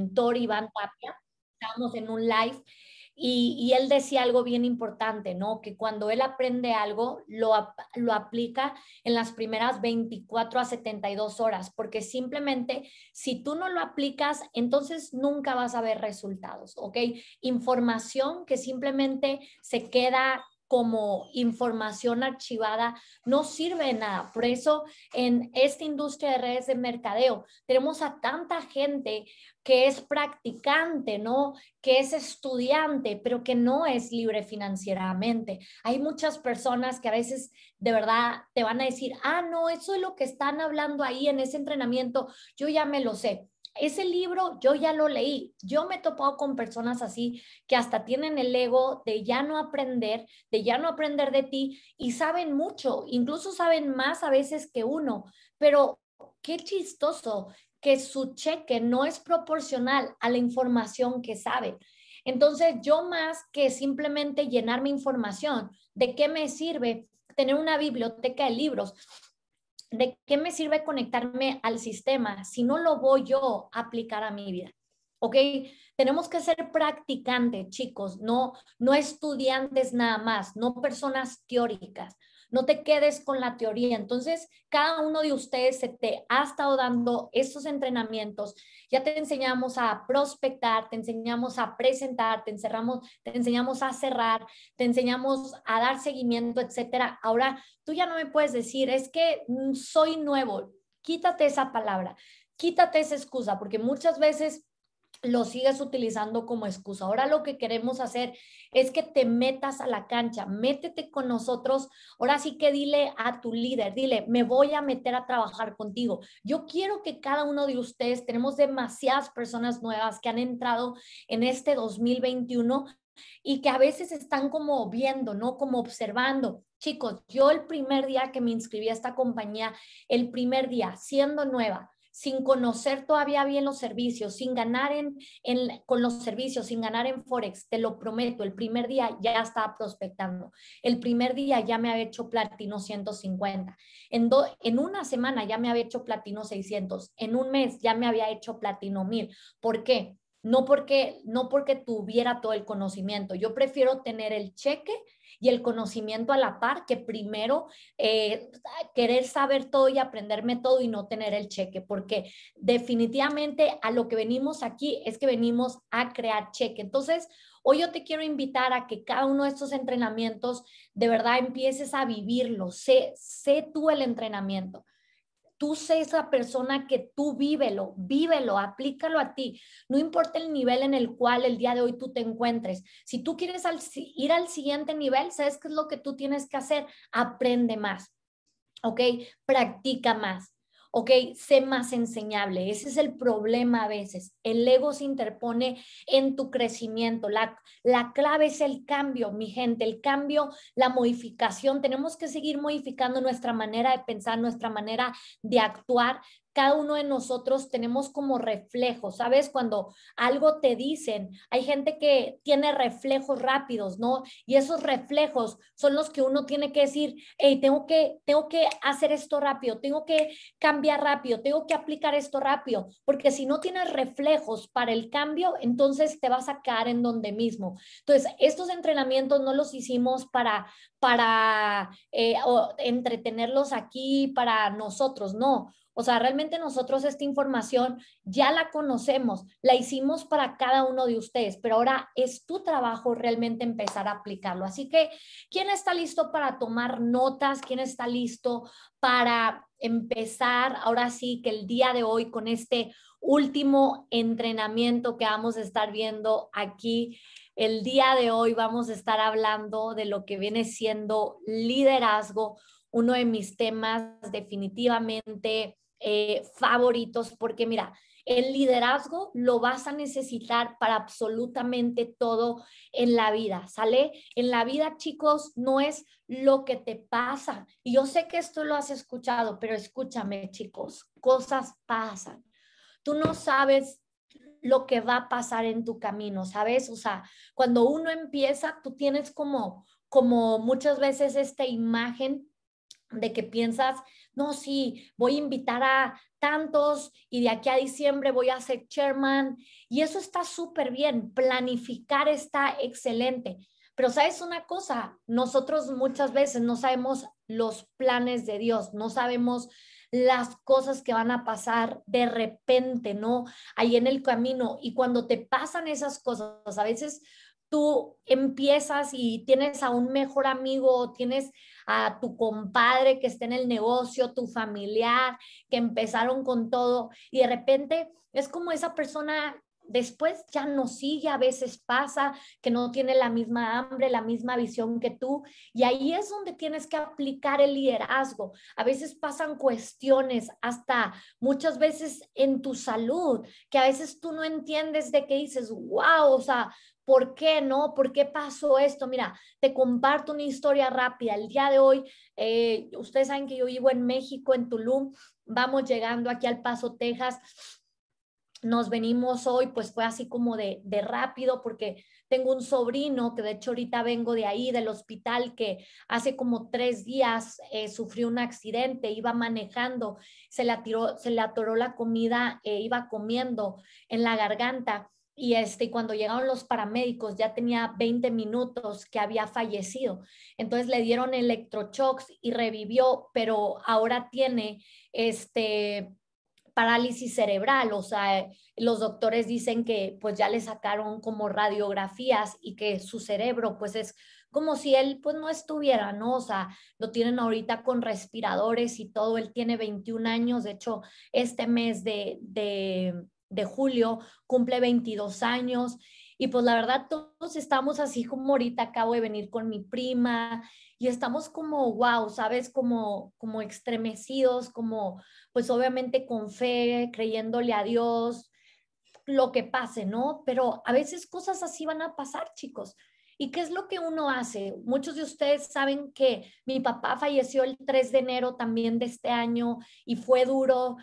mentor Iván Tapia, estábamos en un live y, él decía algo bien importante, ¿no? Que cuando él aprende algo, lo, lo aplica en las primeras 24 a 72 horas, porque simplemente si tú no lo aplicas, entonces nunca vas a ver resultados, ¿ok? Información que simplemente se queda como información archivada no sirve de nada. Por eso en esta industria de redes de mercadeo tenemos a tanta gente que es practicante, ¿no? Que es estudiante, pero que no es libre financieramente. Hay muchas personas que a veces de verdad te van a decir, ah, no, eso es lo que están hablando ahí en ese entrenamiento, yo ya me lo sé ese libro yo ya lo leí. Yo me he topado con personas así que hasta tienen el ego de ya no aprender, de ya no aprender de ti y saben mucho, incluso saben más a veces que uno, pero qué chistoso que su cheque no es proporcional a la información que sabe. Entonces, yo más que simplemente llenar mi información, ¿de qué me sirve tener una biblioteca de libros? ¿de qué me sirve conectarme al sistema si no lo voy yo a aplicar a mi vida? ¿Ok? Tenemos que ser practicantes, chicos, no, no estudiantes nada más, no personas teóricas no te quedes con la teoría. Entonces, cada uno de ustedes se te ha estado dando estos entrenamientos. Ya te enseñamos a prospectar, te enseñamos a presentar, te, encerramos, te enseñamos a cerrar, te enseñamos a dar seguimiento, etcétera. Ahora, tú ya no me puedes decir, es que mm, soy nuevo. Quítate esa palabra, quítate esa excusa, porque muchas veces lo sigues utilizando como excusa. Ahora lo que queremos hacer es que te metas a la cancha, métete con nosotros. Ahora sí que dile a tu líder, dile, me voy a meter a trabajar contigo. Yo quiero que cada uno de ustedes, tenemos demasiadas personas nuevas que han entrado en este 2021 y que a veces están como viendo, ¿no? Como observando. Chicos, yo el primer día que me inscribí a esta compañía, el primer día, siendo nueva, sin conocer todavía bien los servicios, sin ganar en, con los servicios, sin ganar en Forex, te lo prometo, el primer día ya estaba prospectando, el primer día ya me había hecho platino 150, en, do, en una semana ya me había hecho platino 600, en un mes ya me había hecho platino 1000. ¿Por qué? No porque, no porque tuviera todo el conocimiento, yo prefiero tener el cheque y el conocimiento a la par que primero eh, pues, ah, querer saber todo y aprenderme todo y no tener el cheque, porque definitivamente a lo que venimos aquí es que venimos a crear cheque. Entonces, Hoy yo te quiero invitar a que cada uno de estos entrenamientos de verdad empieces a vivirlo, sé, sé tú el entrenamiento tú sé la persona que tú vívelo, vívelo, aplícalo a ti. No importa el nivel en el cual el día de hoy tú te encuentres. Si tú quieres ir al siguiente nivel, ¿sabes qué es lo que tú tienes que hacer? Aprende más, ¿ok? Practica más ok, sé más enseñable. Ese es el problema a veces. El ego se interpone en tu crecimiento. La, la clave es el cambio, mi gente, el cambio, la modificación. Tenemos que seguir modificando nuestra manera de pensar, nuestra manera de actuar cada uno de nosotros tenemos como reflejos, ¿sabes? Cuando algo te dicen, hay gente que tiene reflejos rápidos, ¿no? Y esos reflejos son los que uno tiene que decir, hey, tengo que, tengo que hacer esto rápido, tengo que cambiar rápido, tengo que aplicar esto rápido, porque si no tienes reflejos para el cambio, entonces te vas a caer en donde mismo. Entonces, estos entrenamientos no los hicimos para, para eh, entretenerlos aquí, para nosotros, no o sea, realmente nosotros esta información ya la conocemos, la hicimos para cada uno de ustedes, pero ahora es tu trabajo realmente empezar a aplicarlo. Así que, ¿quién está listo para tomar notas? ¿Quién está listo para empezar ahora sí que el día de hoy con este último entrenamiento que vamos a estar viendo aquí? El día de hoy vamos a estar hablando de lo que viene siendo liderazgo, uno de mis temas definitivamente eh, favoritos, porque mira, el liderazgo lo vas a necesitar para absolutamente todo en la vida, ¿sale? En la vida, chicos, no es lo que te pasa. Y yo sé que esto lo has escuchado, pero escúchame, chicos, cosas pasan. Tú no sabes lo que va a pasar en tu camino, ¿sabes? O sea, cuando uno empieza, tú tienes como como muchas veces esta imagen de que piensas, no, sí, voy a invitar a tantos y de aquí a diciembre voy a ser chairman. Y eso está súper bien, planificar está excelente. Pero sabes una cosa, nosotros muchas veces no sabemos los planes de Dios, no sabemos las cosas que van a pasar de repente, ¿no? Ahí en el camino. Y cuando te pasan esas cosas, a veces tú empiezas y tienes a un mejor amigo, tienes a tu compadre que está en el negocio, tu familiar, que empezaron con todo y de repente es como esa persona después ya no sigue, a veces pasa que no tiene la misma hambre, la misma visión que tú, y ahí es donde tienes que aplicar el liderazgo. A veces pasan cuestiones, hasta muchas veces en tu salud, que a veces tú no entiendes de qué dices, wow, o sea, ¿Por qué no? ¿Por qué pasó esto? Mira, te comparto una historia rápida. El día de hoy, eh, ustedes saben que yo vivo en México, en Tulum. Vamos llegando aquí al Paso, Texas nos venimos hoy, pues fue así como de, rápido, porque tengo un sobrino que de hecho ahorita vengo de ahí, del hospital, que hace como tres días eh, sufrió un accidente, iba manejando, se le, tiró, se le atoró la comida, eh, iba comiendo en la garganta y este, cuando llegaron los paramédicos ya tenía 20 minutos que había fallecido. Entonces le dieron electrochocks y revivió, pero ahora tiene este parálisis cerebral, o sea, los doctores dicen que pues ya le sacaron como radiografías y que su cerebro pues es como si él pues no estuviera, ¿no? O sea, lo tienen ahorita con respiradores y todo, él tiene 21 años, de hecho, este mes de, de de julio, cumple 22 años. Y pues la verdad todos estamos así como ahorita acabo de venir con mi prima y estamos como wow, ¿sabes? Como como estremecidos, como pues obviamente con fe, creyéndole a Dios, lo que pase, ¿no? Pero a veces cosas así van a pasar, chicos. ¿Y qué es lo que uno hace? Muchos de ustedes saben que mi papá falleció el 3 de enero también de este año y fue duro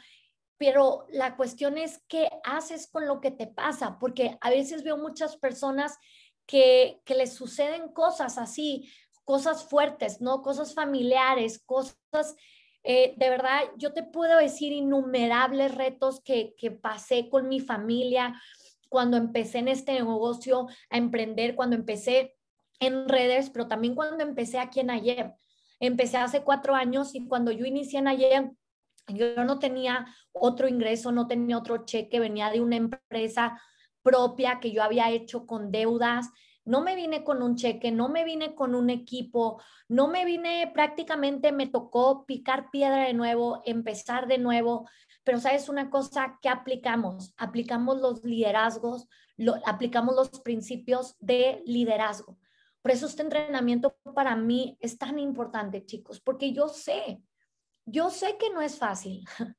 pero la cuestión es qué haces con lo que te pasa, porque a veces veo muchas personas que, que les suceden cosas así, cosas fuertes, ¿no? Cosas familiares, cosas... Eh, de verdad, yo te puedo decir innumerables retos que, que pasé con mi familia cuando empecé en este negocio a emprender, cuando empecé en redes, pero también cuando empecé aquí en Ayer. Empecé hace cuatro años y cuando yo inicié en Ayer, yo no tenía otro ingreso, no tenía otro cheque, venía de una empresa propia que yo había hecho con deudas, no me vine con un cheque, no me vine con un equipo, no me vine prácticamente, me tocó picar piedra de nuevo, empezar de nuevo, pero sabes una cosa que aplicamos, aplicamos los liderazgos, aplicamos los principios de liderazgo. Por eso este entrenamiento para mí es tan importante, chicos, porque yo sé yo sé que no es fácil.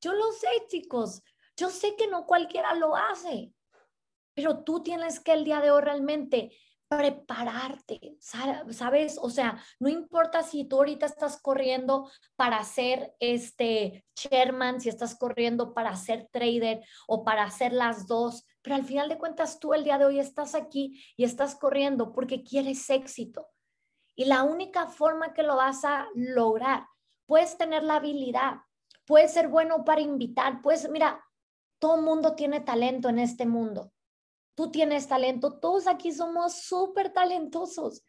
Yo lo sé, chicos. Yo sé que no cualquiera lo hace. Pero tú tienes que el día de hoy realmente prepararte, ¿sabes? O sea, no importa si tú ahorita estás corriendo para ser este chairman, si estás corriendo para ser trader o para hacer las dos, pero al final de cuentas tú el día de hoy estás aquí y estás corriendo porque quieres éxito. Y la única forma que lo vas a lograr puedes tener la habilidad, puedes ser bueno para invitar, pues mira, todo mundo tiene talento en este mundo. Tú tienes talento, todos aquí somos súper talentosos.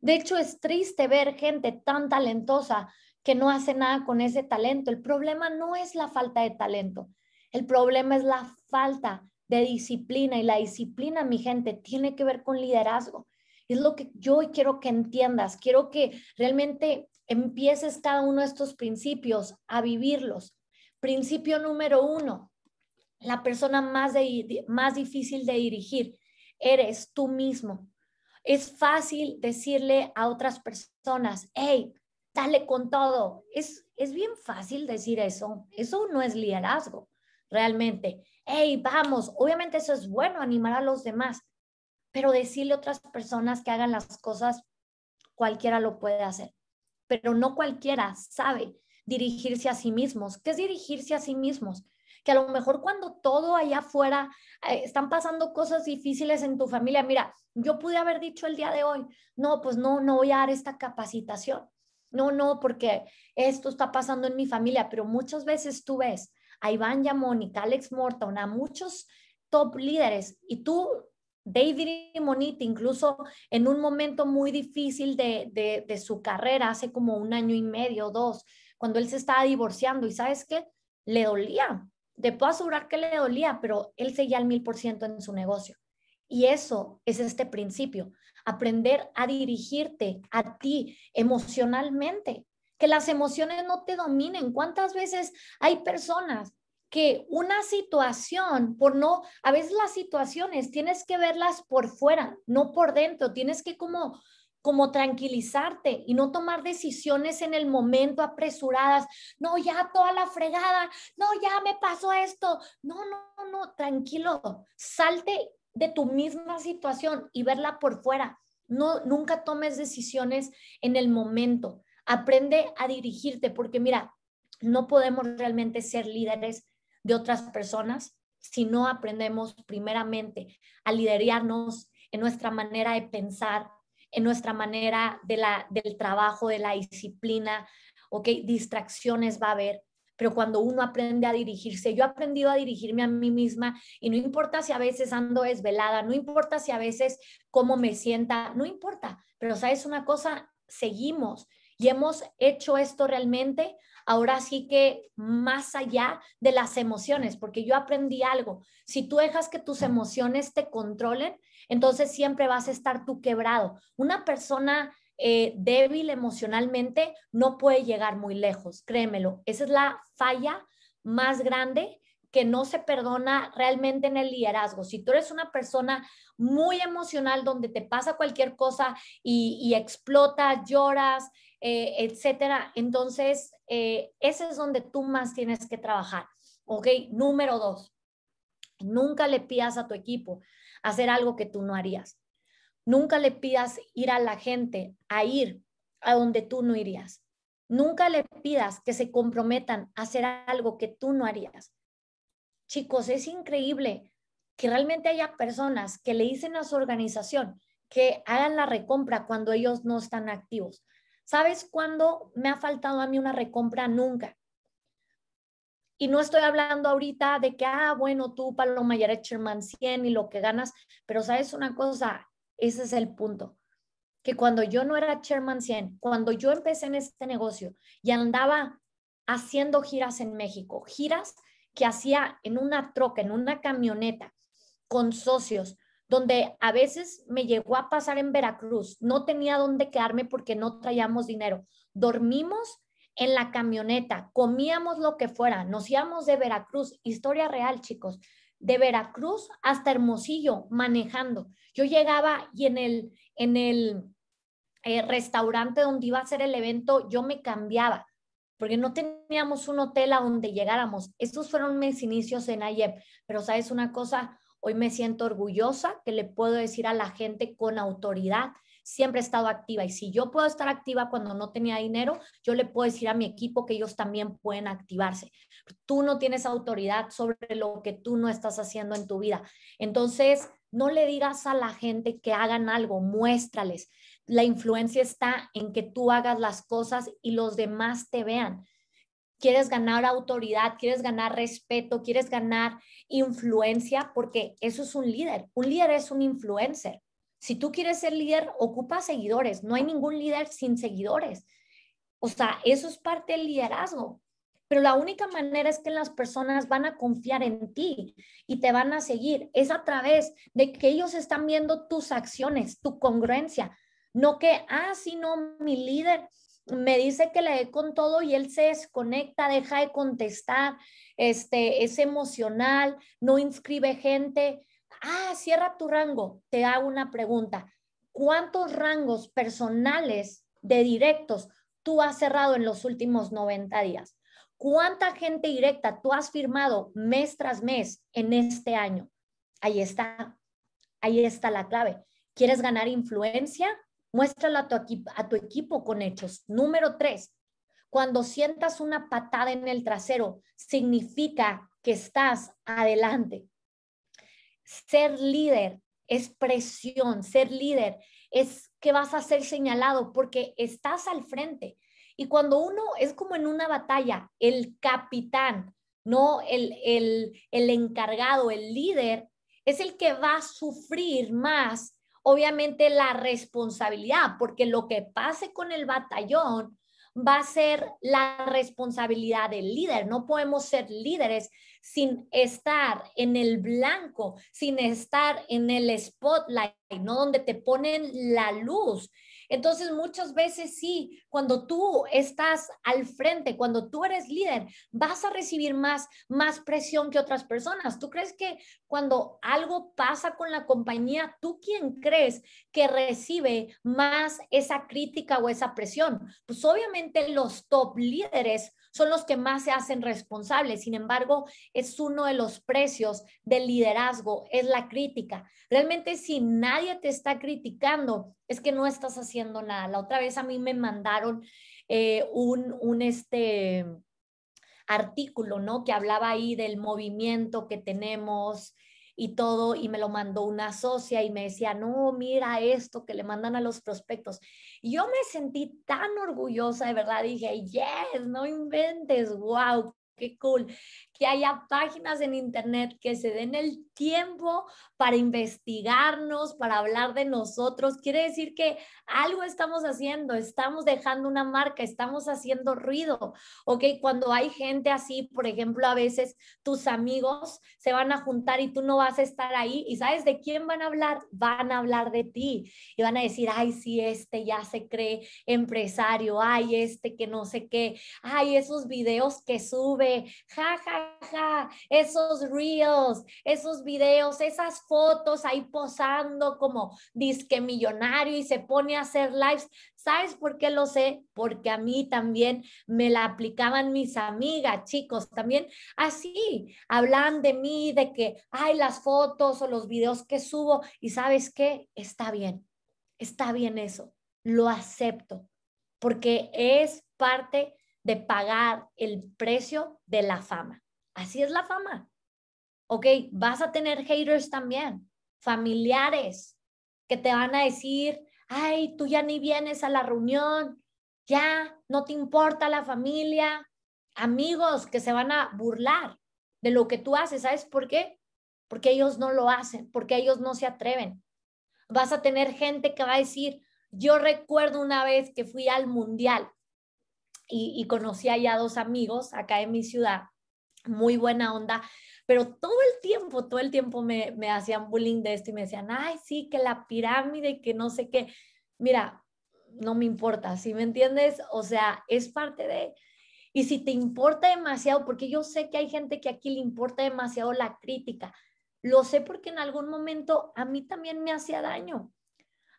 De hecho, es triste ver gente tan talentosa que no hace nada con ese talento. El problema no es la falta de talento, el problema es la falta de disciplina y la disciplina, mi gente, tiene que ver con liderazgo. Es lo que yo quiero que entiendas, quiero que realmente empieces cada uno de estos principios a vivirlos. Principio número uno, la persona más, más difícil de dirigir eres tú mismo. Es fácil decirle a otras personas, hey, dale con todo. Es, es bien fácil decir eso. Eso no es liderazgo, realmente. Hey, vamos. Obviamente eso es bueno, animar a los demás, pero decirle a otras personas que hagan las cosas, cualquiera lo puede hacer pero no cualquiera sabe dirigirse a sí mismos. ¿Qué es dirigirse a sí mismos? Que a lo mejor cuando todo allá afuera eh, están pasando cosas difíciles en tu familia, mira, yo pude haber dicho el día de hoy, no, pues no, no voy a dar esta capacitación. No, no, porque esto está pasando en mi familia, pero muchas veces tú ves a Iván Mónica, Alex Morton, a muchos top líderes y tú David Monit, incluso en un momento muy difícil de, su carrera, hace como un año y medio, dos, cuando él se estaba divorciando y sabes qué, le dolía. Te puedo asegurar que le dolía, pero él seguía al mil por ciento en su negocio. Y eso es este principio, aprender a dirigirte a ti emocionalmente, que las emociones no te dominen. ¿Cuántas veces hay personas que una situación, por no, a veces las situaciones tienes que verlas por fuera, no por dentro, tienes que como como tranquilizarte y no tomar decisiones en el momento apresuradas. No, ya toda la fregada. No, ya me pasó esto. No, no, no, tranquilo. Salte de tu misma situación y verla por fuera. No, nunca tomes decisiones en el momento. Aprende a dirigirte porque mira, no podemos realmente ser líderes de otras personas si no aprendemos primeramente a liderarnos en nuestra manera de pensar, en nuestra manera de la, del trabajo, de la disciplina, ¿ok? Distracciones va a haber, pero cuando uno aprende a dirigirse, yo he aprendido a dirigirme a mí misma y no importa si a veces ando desvelada, no importa si a veces cómo me sienta, no importa, pero sabes una cosa, seguimos y hemos hecho esto realmente ahora sí que más allá de las emociones, porque yo aprendí algo. Si tú dejas que tus emociones te controlen, entonces siempre vas a estar tú quebrado. Una persona eh, débil emocionalmente no puede llegar muy lejos, créemelo. Esa es la falla más grande que no se perdona realmente en el liderazgo. Si tú eres una persona muy emocional donde te pasa cualquier cosa y, y explotas, lloras, eh, etcétera. Entonces, eh, ese es donde tú más tienes que trabajar. Ok, número dos, nunca le pidas a tu equipo hacer algo que tú no harías. Nunca le pidas ir a la gente a ir a donde tú no irías. Nunca le pidas que se comprometan a hacer algo que tú no harías. Chicos, es increíble que realmente haya personas que le dicen a su organización que hagan la recompra cuando ellos no están activos. ¿Sabes cuándo me ha faltado a mí una recompra? Nunca. Y no estoy hablando ahorita de que, ah, bueno, tú, Paloma, ya eres Sherman 100 y lo que ganas, pero sabes una cosa, ese es el punto, que cuando yo no era Chairman 100, cuando yo empecé en este negocio y andaba haciendo giras en México, giras que hacía en una troca, en una camioneta, con socios, donde a veces me llegó a pasar en Veracruz, no tenía dónde quedarme porque no traíamos dinero. Dormimos en la camioneta, comíamos lo que fuera, nos íbamos de Veracruz, historia real, chicos, de Veracruz hasta Hermosillo, manejando. Yo llegaba y en el, en el eh, restaurante donde iba a ser el evento, yo me cambiaba porque no teníamos un hotel a donde llegáramos. Estos fueron mis inicios en IEP, pero sabes una cosa, Hoy me siento orgullosa que le puedo decir a la gente con autoridad, siempre he estado activa y si yo puedo estar activa cuando no tenía dinero, yo le puedo decir a mi equipo que ellos también pueden activarse. Tú no tienes autoridad sobre lo que tú no estás haciendo en tu vida. Entonces, no le digas a la gente que hagan algo, muéstrales. La influencia está en que tú hagas las cosas y los demás te vean. Quieres ganar autoridad, quieres ganar respeto, quieres ganar influencia, porque eso es un líder. Un líder es un influencer. Si tú quieres ser líder, ocupa seguidores. No hay ningún líder sin seguidores. O sea, eso es parte del liderazgo. Pero la única manera es que las personas van a confiar en ti y te van a seguir. Es a través de que ellos están viendo tus acciones, tu congruencia. No que, ah, sí, no, mi líder me dice que le dé con todo y él se desconecta, deja de contestar, este, es emocional, no inscribe gente. Ah, cierra tu rango. Te hago una pregunta. ¿Cuántos rangos personales de directos tú has cerrado en los últimos 90 días? ¿Cuánta gente directa tú has firmado mes tras mes en este año? Ahí está. Ahí está la clave. ¿Quieres ganar influencia? Muéstralo a tu, equipo, con hechos. Número tres, cuando sientas una patada en el trasero, significa que estás adelante. Ser líder es presión, ser líder es que vas a ser señalado porque estás al frente. Y cuando uno es como en una batalla, el capitán, no el, el encargado, el líder, es el que va a sufrir más obviamente la responsabilidad, porque lo que pase con el batallón va a ser la responsabilidad del líder. No podemos ser líderes sin estar en el blanco, sin estar en el spotlight, ¿no? Donde te ponen la luz entonces, muchas veces sí, cuando tú estás al frente, cuando tú eres líder, vas a recibir más, más presión que otras personas. ¿Tú crees que cuando algo pasa con la compañía, tú quién crees que recibe más esa crítica o esa presión? Pues obviamente los top líderes son los que más se hacen responsables. Sin embargo, es uno de los precios del liderazgo, es la crítica. Realmente si nadie te está criticando, es que no estás haciendo nada. La otra vez a mí me mandaron eh, un, este artículo, ¿no? Que hablaba ahí del movimiento que tenemos y todo, y me lo mandó una socia y me decía, no, mira esto que le mandan a los prospectos. Y yo me sentí tan orgullosa, de verdad, dije, yes, no inventes, wow, qué cool que haya páginas en Internet que se den el tiempo para investigarnos, para hablar de nosotros. Quiere decir que algo estamos haciendo, estamos dejando una marca, estamos haciendo ruido. Ok, cuando hay gente así, por ejemplo, a veces tus amigos se van a juntar y tú no vas a estar ahí y sabes de quién van a hablar, van a hablar de ti y van a decir, ay, si este ya se cree empresario, ay, este que no sé qué, ay, esos videos que sube, jaja esos reels, esos videos, esas fotos ahí posando como disque millonario y se pone a hacer lives. ¿Sabes por qué lo sé? Porque a mí también me la aplicaban mis amigas, chicos, también así, hablan de mí, de que, hay las fotos o los videos que subo y sabes qué, está bien, está bien eso, lo acepto, porque es parte de pagar el precio de la fama. Así es la fama. Ok, vas a tener haters también, familiares que te van a decir, ay, tú ya ni vienes a la reunión, ya no te importa la familia, amigos que se van a burlar de lo que tú haces. ¿Sabes por qué? Porque ellos no lo hacen, porque ellos no se atreven. Vas a tener gente que va a decir, yo recuerdo una vez que fui al mundial y, conocí allá dos amigos acá en mi ciudad muy buena onda, pero todo el tiempo, todo el tiempo me, me hacían bullying de esto y me decían, ay, sí, que la pirámide, y que no sé qué. Mira, no me importa, ¿sí me entiendes? O sea, es parte de... Y si te importa demasiado, porque yo sé que hay gente que aquí le importa demasiado la crítica, lo sé porque en algún momento a mí también me hacía daño.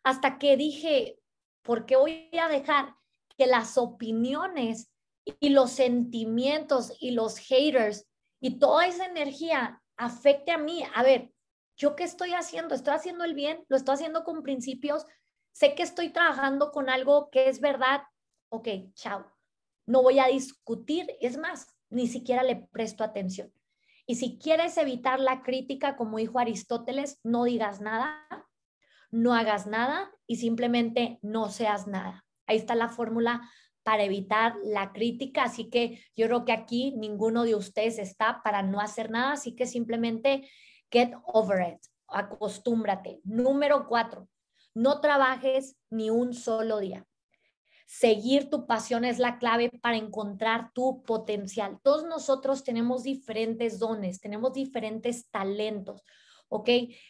Hasta que dije, ¿por qué voy a dejar que las opiniones y los sentimientos y los haters y toda esa energía afecte a mí. A ver, ¿yo qué estoy haciendo? ¿Estoy haciendo el bien? ¿Lo estoy haciendo con principios? Sé que estoy trabajando con algo que es verdad. Ok, chao. No voy a discutir. Es más, ni siquiera le presto atención. Y si quieres evitar la crítica, como dijo Aristóteles, no digas nada, no hagas nada y simplemente no seas nada. Ahí está la fórmula para evitar la crítica. Así que yo creo que aquí ninguno de ustedes está para no hacer nada, así que simplemente get over it, acostúmbrate. Número cuatro, no trabajes ni un solo día. Seguir tu pasión es la clave para encontrar tu potencial. Todos nosotros tenemos diferentes dones, tenemos diferentes talentos, ¿ok?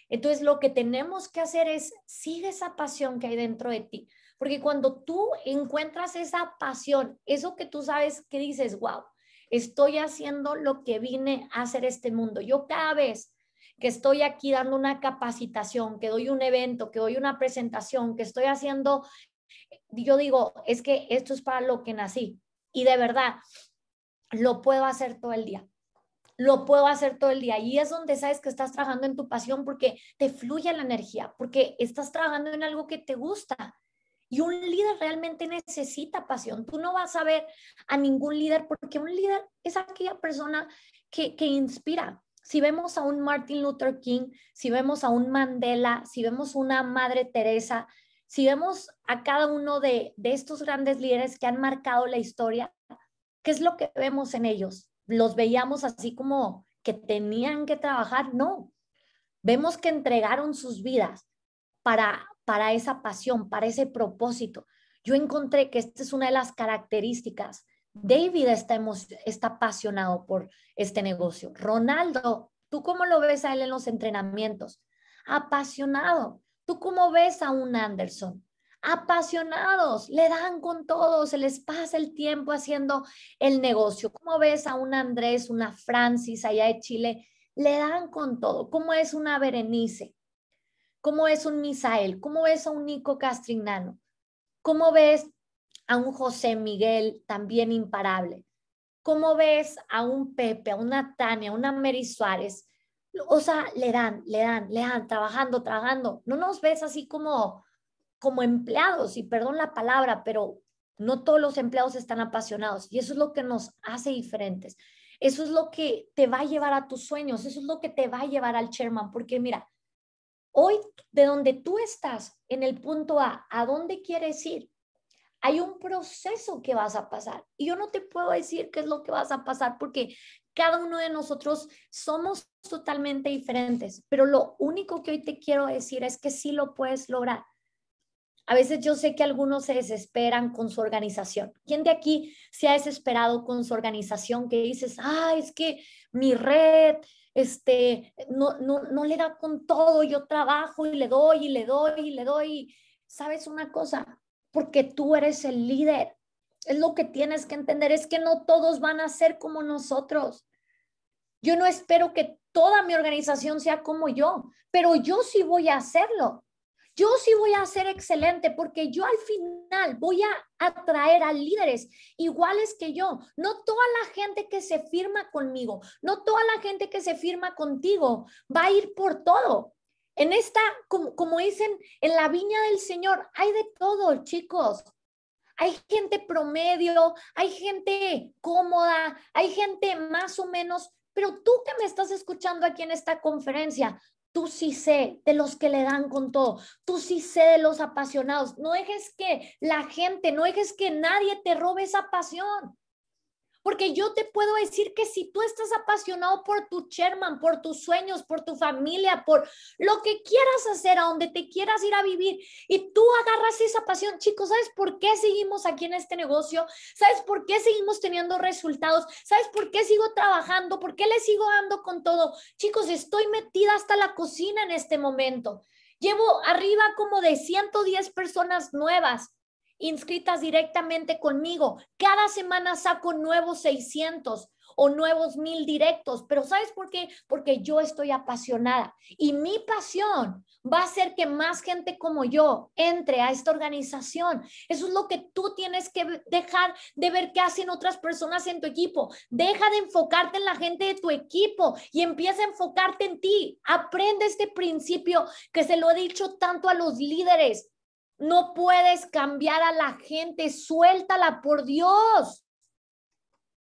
Entonces lo que tenemos que hacer es sigue esa pasión que hay dentro de ti. Porque cuando tú encuentras esa pasión, eso que tú sabes que dices, wow, estoy haciendo lo que vine a hacer este mundo. Yo cada vez que estoy aquí dando una capacitación, que doy un evento, que doy una presentación, que estoy haciendo, yo digo, es que esto es para lo que nací. Y de verdad, lo puedo hacer todo el día. Lo puedo hacer todo el día. Y es donde sabes que estás trabajando en tu pasión porque te fluye la energía, porque estás trabajando en algo que te gusta. Y un líder realmente necesita pasión. Tú no vas a ver a ningún líder porque un líder es aquella persona que, inspira. Si vemos a un Martin Luther King, si vemos a un Mandela, si vemos una Madre Teresa, si vemos a cada uno de, de estos grandes líderes que han marcado la historia, ¿qué es lo que vemos en ellos? ¿Los veíamos así como que tenían que trabajar? No. Vemos que entregaron sus vidas para, para esa pasión, para ese propósito. Yo encontré que esta es una de las características. David está, está apasionado por este negocio. Ronaldo, ¿tú cómo lo ves a él en los entrenamientos? Apasionado. ¿Tú cómo ves a un Anderson? apasionados, le dan con todo, se les pasa el tiempo haciendo el negocio. ¿Cómo ves a un Andrés, una Francis allá de Chile? Le dan con todo. ¿Cómo es una Berenice? ¿Cómo es un Misael? ¿Cómo ves a un Nico Castrignano? ¿Cómo ves a un José Miguel también imparable? ¿Cómo ves a un Pepe, a una Tania, a una Mary Suárez? O sea, le dan, le dan, le dan, trabajando, trabajando. No nos ves así como, como empleados, y perdón la palabra, pero no todos los empleados están apasionados y eso es lo que nos hace diferentes. Eso es lo que te va a llevar a tus sueños, eso es lo que te va a llevar al chairman, porque mira, Hoy, de donde tú estás, en el punto A, ¿a dónde quieres ir? Hay un proceso que vas a pasar. Y yo no te puedo decir qué es lo que vas a pasar porque cada uno de nosotros somos totalmente diferentes. Pero lo único que hoy te quiero decir es que sí lo puedes lograr. A veces yo sé que algunos se desesperan con su organización. ¿Quién de aquí se ha desesperado con su organización que dices, ah, es que mi red, este, no, no, no le da con todo, yo trabajo y le doy y le doy y le doy. ¿Sabes una cosa? Porque tú eres el líder. Es lo que tienes que entender, es que no todos van a ser como nosotros. Yo no espero que toda mi organización sea como yo, pero yo sí voy a hacerlo. Yo sí voy a ser excelente porque yo al final voy a atraer a líderes iguales que yo. No toda la gente que se firma conmigo, no toda la gente que se firma contigo va a ir por todo. En esta, como, dicen, en la viña del Señor hay de todo, chicos. Hay gente promedio, hay gente cómoda, hay gente más o menos pero tú que me estás escuchando aquí en esta conferencia, Tú sí sé de los que le dan con todo. Tú sí sé de los apasionados. No dejes que la gente, no dejes que nadie te robe esa pasión. Porque yo te puedo decir que si tú estás apasionado por tu chairman, por tus sueños, por tu familia, por lo que quieras hacer, a donde te quieras ir a vivir, y tú agarras esa pasión, chicos, ¿sabes por qué seguimos aquí en este negocio? ¿Sabes por qué seguimos teniendo resultados? ¿Sabes por qué sigo trabajando? ¿Por qué le sigo dando con todo? Chicos, estoy metida hasta la cocina en este momento. Llevo arriba como de 110 personas nuevas inscritas directamente conmigo. Cada semana saco nuevos 600 o nuevos mil directos, pero ¿sabes por qué? Porque yo estoy apasionada y mi pasión va a ser que más gente como yo entre a esta organización. Eso es lo que tú tienes que dejar de ver qué hacen otras personas en tu equipo. Deja de enfocarte en la gente de tu equipo y empieza a enfocarte en ti. Aprende este principio que se lo he dicho tanto a los líderes no puedes cambiar a la gente, suéltala por Dios.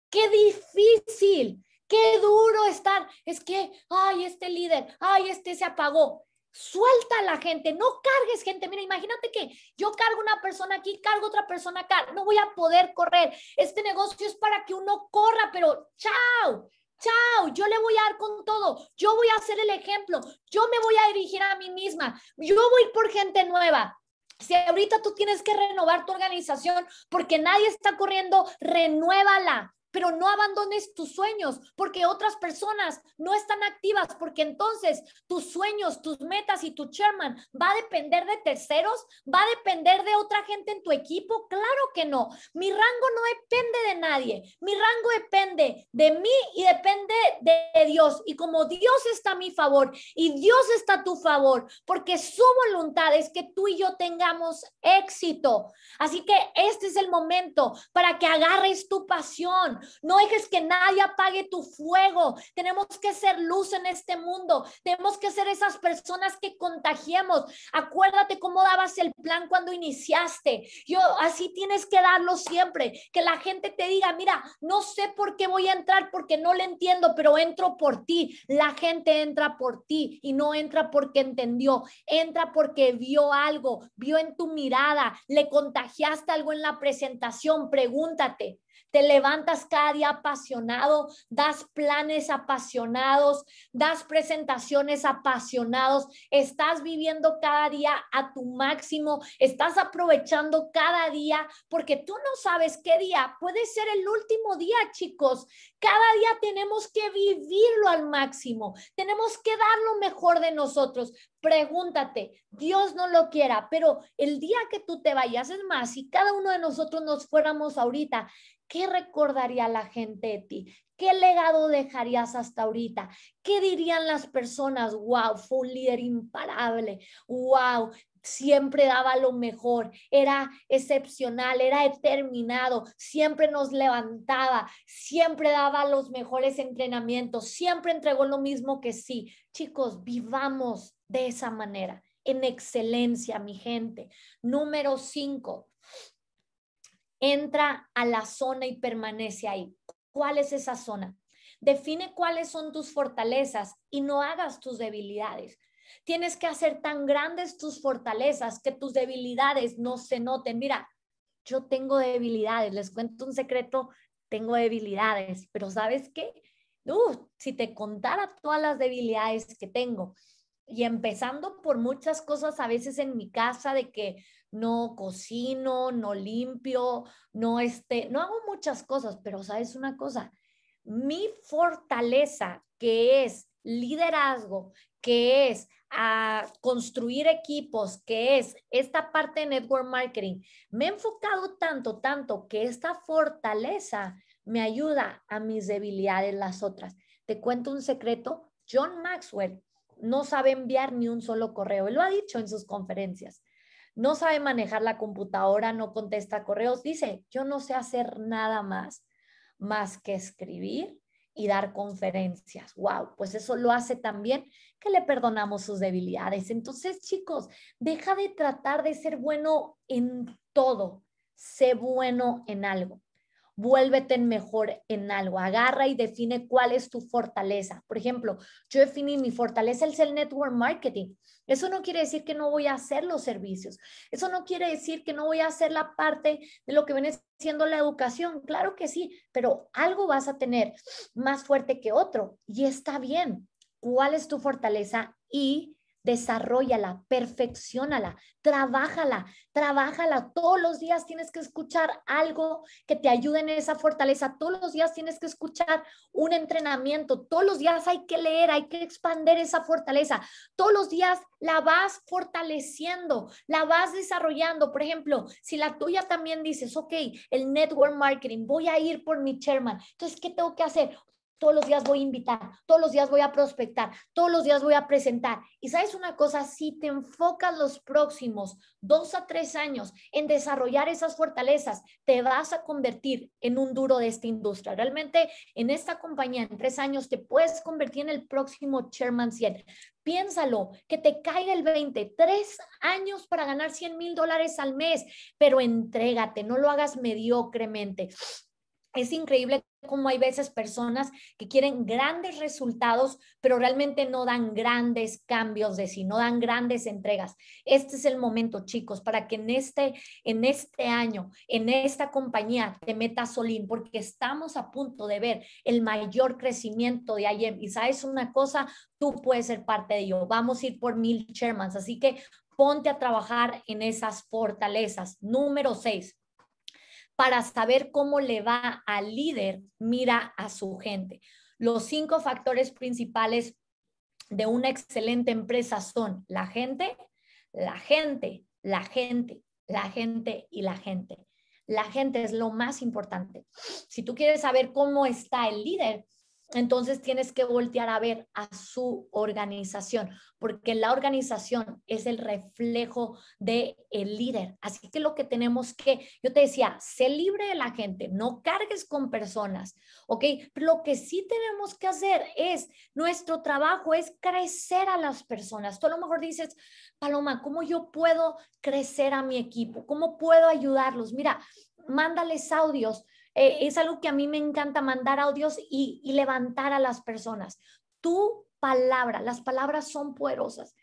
Qué difícil, qué duro estar. Es que, ay, este líder, ay, este se apagó. Suelta a la gente, no cargues gente. Mira, imagínate que yo cargo una persona aquí, cargo otra persona acá, no voy a poder correr. Este negocio es para que uno corra, pero chao, chao, yo le voy a dar con todo, yo voy a hacer el ejemplo, yo me voy a dirigir a mí misma, yo voy por gente nueva. Si ahorita tú tienes que renovar tu organización porque nadie está corriendo, renuévala pero no abandones tus sueños porque otras personas no están activas, porque entonces tus sueños, tus metas y tu chairman va a depender de terceros, va a depender de otra gente en tu equipo. Claro que no. Mi rango no depende de nadie. Mi rango depende de mí y depende de Dios. Y como Dios está a mi favor y Dios está a tu favor, porque su voluntad es que tú y yo tengamos éxito. Así que este es el momento para que agarres tu pasión, no dejes que nadie apague tu fuego. Tenemos que ser luz en este mundo. Tenemos que ser esas personas que contagiemos. Acuérdate cómo dabas el plan cuando iniciaste. Yo así tienes que darlo siempre. Que la gente te diga, mira, no sé por qué voy a entrar porque no le entiendo, pero entro por ti. La gente entra por ti y no entra porque entendió. Entra porque vio algo, vio en tu mirada, le contagiaste algo en la presentación. Pregúntate, te levantas cada día apasionado, das planes apasionados, das presentaciones apasionados, estás viviendo cada día a tu máximo, estás aprovechando cada día porque tú no sabes qué día puede ser el último día, chicos, cada día tenemos que vivirlo al máximo, tenemos que dar lo mejor de nosotros. Pregúntate, Dios no lo quiera, pero el día que tú te vayas, es más, si cada uno de nosotros nos fuéramos ahorita, ¿Qué recordaría la gente de ti? ¿Qué legado dejarías hasta ahorita? ¿Qué dirían las personas? ¡Wow! Fue un líder imparable. ¡Wow! siempre daba lo mejor, era excepcional, era determinado, siempre nos levantaba, siempre daba los mejores entrenamientos, siempre entregó lo mismo que sí. Chicos, vivamos de esa manera, en excelencia, mi gente. Número cinco, entra a la zona y permanece ahí. ¿Cuál es esa zona? Define cuáles son tus fortalezas y no hagas tus debilidades. Tienes que hacer tan grandes tus fortalezas que tus debilidades no se noten. Mira, yo tengo debilidades, les cuento un secreto, tengo debilidades, pero ¿sabes qué? si te contara todas las debilidades que tengo, y empezando por muchas cosas a veces en mi casa de que no cocino, no limpio, no este, no hago muchas cosas, pero sabes una cosa, mi fortaleza que es liderazgo, que es a ah, construir equipos, que es esta parte de network marketing, me he enfocado tanto, tanto que esta fortaleza me ayuda a mis debilidades las otras. Te cuento un secreto, John Maxwell no sabe enviar ni un solo correo, él lo ha dicho en sus conferencias. No sabe manejar la computadora, no contesta correos, dice, yo no sé hacer nada más más que escribir, y dar conferencias. ¡Wow! Pues eso lo hace también que le perdonamos sus debilidades. Entonces, chicos, deja de tratar de ser bueno en todo. Sé bueno en algo vuélvete mejor en algo, agarra y define cuál es tu fortaleza. Por ejemplo, yo definí mi fortaleza es el network marketing. Eso no quiere decir que no voy a hacer los servicios. Eso no quiere decir que no voy a hacer la parte de lo que viene siendo la educación. Claro que sí, pero algo vas a tener más fuerte que otro y está bien. ¿Cuál es tu fortaleza y desarrollala, perfeccionala, trabájala, trabájala. Todos los días tienes que escuchar algo que te ayude en esa fortaleza. Todos los días tienes que escuchar un entrenamiento. Todos los días hay que leer, hay que expander esa fortaleza. Todos los días la vas fortaleciendo, la vas desarrollando. Por ejemplo, si la tuya también dices, ok, el network marketing, voy a ir por mi chairman. Entonces, ¿qué tengo que hacer? Todos los días voy a invitar, todos los días voy a prospectar, todos los días voy a presentar. Y sabes una cosa, si te enfocas los próximos dos a tres años en desarrollar esas fortalezas, te vas a convertir en un duro de esta industria. Realmente en esta compañía en tres años te puedes convertir en el próximo Chairman 100. Piénsalo, que te caiga el 20, tres años para ganar 100 mil dólares al mes, pero entrégate, no lo hagas mediocremente. Es increíble cómo hay veces personas que quieren grandes resultados, pero realmente no dan grandes cambios de sí, no dan grandes entregas. Este es el momento, chicos, para que en este, en este año, en esta compañía, te metas Solín, porque estamos a punto de ver el mayor crecimiento de IEM. Y sabes una cosa, tú puedes ser parte de ello. Vamos a ir por mil chairmans, así que ponte a trabajar en esas fortalezas. Número seis para saber cómo le va al líder, mira a su gente. Los cinco factores principales de una excelente empresa son la gente, la gente, la gente, la gente y la gente. La gente es lo más importante. Si tú quieres saber cómo está el líder, entonces tienes que voltear a ver a su organización, porque la organización es el reflejo del el líder. Así que lo que tenemos que, yo te decía, sé libre de la gente, no cargues con personas, ¿ok? Lo que sí tenemos que hacer es, nuestro trabajo es crecer a las personas. Tú a lo mejor dices, Paloma, ¿cómo yo puedo crecer a mi equipo? ¿Cómo puedo ayudarlos? Mira, mándales audios eh, es algo que a mí me encanta mandar audios y, y levantar a las personas. Tu palabra, las palabras son poderosas.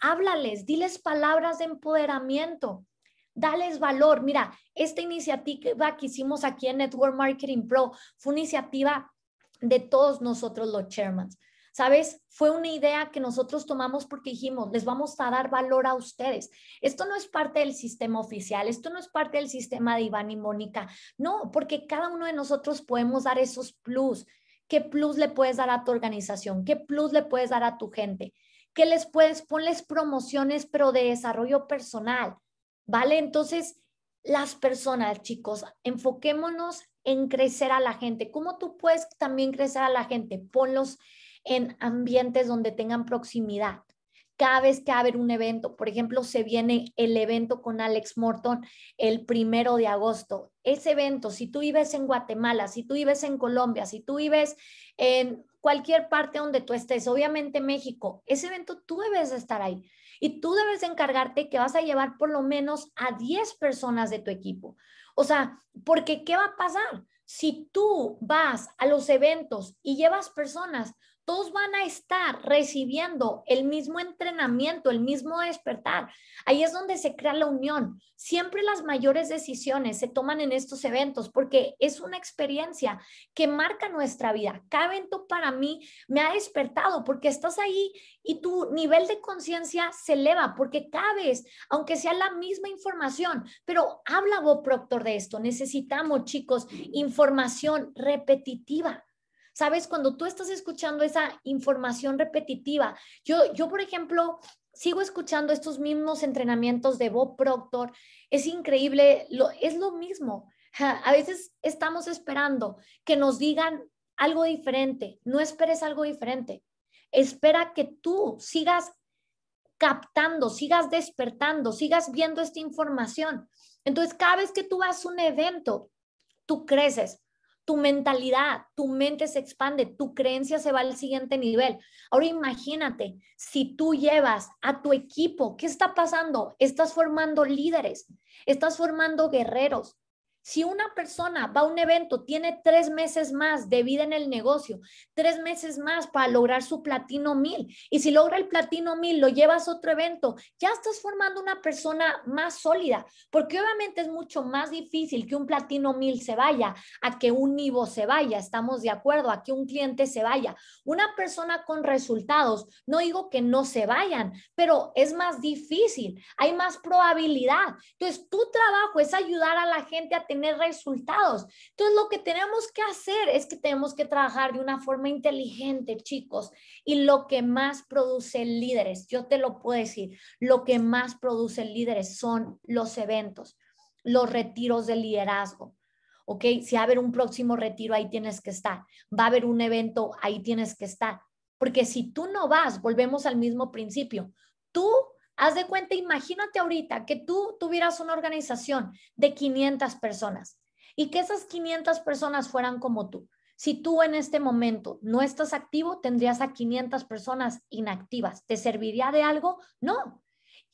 Háblales, diles palabras de empoderamiento dales valor. Mira, esta iniciativa que hicimos aquí en Network Marketing Pro fue una iniciativa de todos nosotros los chairmans. ¿sabes? Fue una idea que nosotros tomamos porque dijimos, les vamos a dar valor a ustedes. Esto no es parte del sistema oficial, esto no es parte del sistema de Iván y Mónica, no, porque cada uno de nosotros podemos dar esos plus. ¿Qué plus le puedes dar a tu organización? ¿Qué plus le puedes dar a tu gente? ¿Qué les puedes? Ponles promociones, pero de desarrollo personal, ¿vale? Entonces, las personas, chicos, enfoquémonos en crecer a la gente. ¿Cómo tú puedes también crecer a la gente? Ponlos en ambientes donde tengan proximidad. Cada vez que haber un evento, por ejemplo, se viene el evento con Alex Morton el primero de agosto. Ese evento, si tú vives en Guatemala, si tú vives en Colombia, si tú vives en cualquier parte donde tú estés, obviamente México, ese evento tú debes estar ahí. Y tú debes encargarte que vas a llevar por lo menos a 10 personas de tu equipo. O sea, porque ¿qué va a pasar? Si tú vas a los eventos y llevas personas, todos van a estar recibiendo el mismo entrenamiento, el mismo despertar. Ahí es donde se crea la unión. Siempre las mayores decisiones se toman en estos eventos porque es una experiencia que marca nuestra vida. Cada evento para mí me ha despertado porque estás ahí y tu nivel de conciencia se eleva porque cada vez, aunque sea la misma información, pero habla vos, Proctor de esto. Necesitamos, chicos, información repetitiva ¿Sabes? Cuando tú estás escuchando esa información repetitiva. Yo, yo por ejemplo, sigo escuchando estos mismos entrenamientos de Bob Proctor. Es increíble, lo, es lo mismo. A veces estamos esperando que nos digan algo diferente. No esperes algo diferente. Espera que tú sigas captando, sigas despertando, sigas viendo esta información. Entonces, cada vez que tú vas a un evento, tú creces, tu mentalidad, tu mente se expande, tu creencia se va al siguiente nivel. Ahora imagínate, si tú llevas a tu equipo, ¿qué está pasando? Estás formando líderes, estás formando guerreros, si una persona va a un evento, tiene tres meses más de vida en el negocio, tres meses más para lograr su platino mil, y si logra el platino mil, lo llevas a otro evento, ya estás formando una persona más sólida, porque obviamente es mucho más difícil que un platino mil se vaya a que un Ivo se vaya, estamos de acuerdo, a que un cliente se vaya. Una persona con resultados, no digo que no se vayan, pero es más difícil, hay más probabilidad. Entonces, tu trabajo es ayudar a la gente a tener resultados. Entonces, lo que tenemos que hacer es que tenemos que trabajar de una forma inteligente, chicos. Y lo que más produce líderes, yo te lo puedo decir, lo que más produce líderes son los eventos, los retiros de liderazgo. ¿Ok? Si va a haber un próximo retiro, ahí tienes que estar. Va a haber un evento, ahí tienes que estar. Porque si tú no vas, volvemos al mismo principio. Tú Haz de cuenta, imagínate ahorita que tú tuvieras una organización de 500 personas y que esas 500 personas fueran como tú. Si tú en este momento no estás activo, tendrías a 500 personas inactivas. ¿Te serviría de algo? No.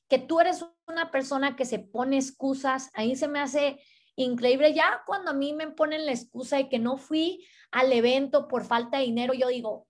Que tú eres una persona que se pone excusas, ahí se me hace increíble. Ya cuando a mí me ponen la excusa de que no fui al evento por falta de dinero, yo digo,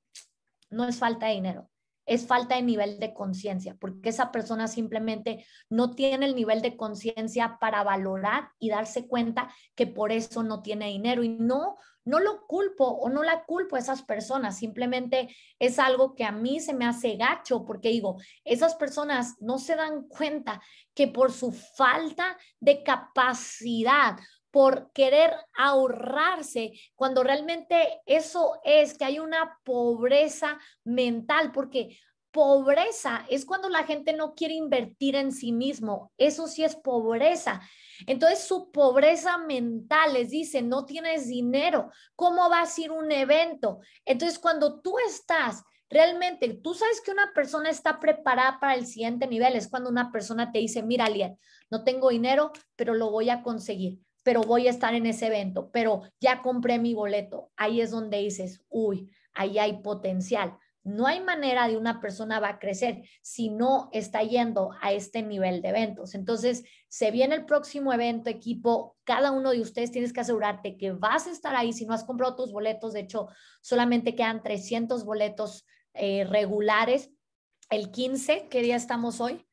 no es falta de dinero es falta de nivel de conciencia, porque esa persona simplemente no tiene el nivel de conciencia para valorar y darse cuenta que por eso no tiene dinero. Y no, no lo culpo o no la culpo a esas personas, simplemente es algo que a mí se me hace gacho, porque digo, esas personas no se dan cuenta que por su falta de capacidad, por querer ahorrarse, cuando realmente eso es que hay una pobreza mental, porque pobreza es cuando la gente no quiere invertir en sí mismo. Eso sí es pobreza. Entonces su pobreza mental les dice, no tienes dinero, ¿cómo va a ser un evento? Entonces cuando tú estás realmente, tú sabes que una persona está preparada para el siguiente nivel, es cuando una persona te dice, mira, Liet, no tengo dinero, pero lo voy a conseguir pero voy a estar en ese evento, pero ya compré mi boleto. Ahí es donde dices, uy, ahí hay potencial. No hay manera de una persona va a crecer si no está yendo a este nivel de eventos. Entonces, se viene el próximo evento, equipo. Cada uno de ustedes tienes que asegurarte que vas a estar ahí. Si no has comprado tus boletos, de hecho, solamente quedan 300 boletos eh, regulares. El 15, ¿qué día estamos hoy?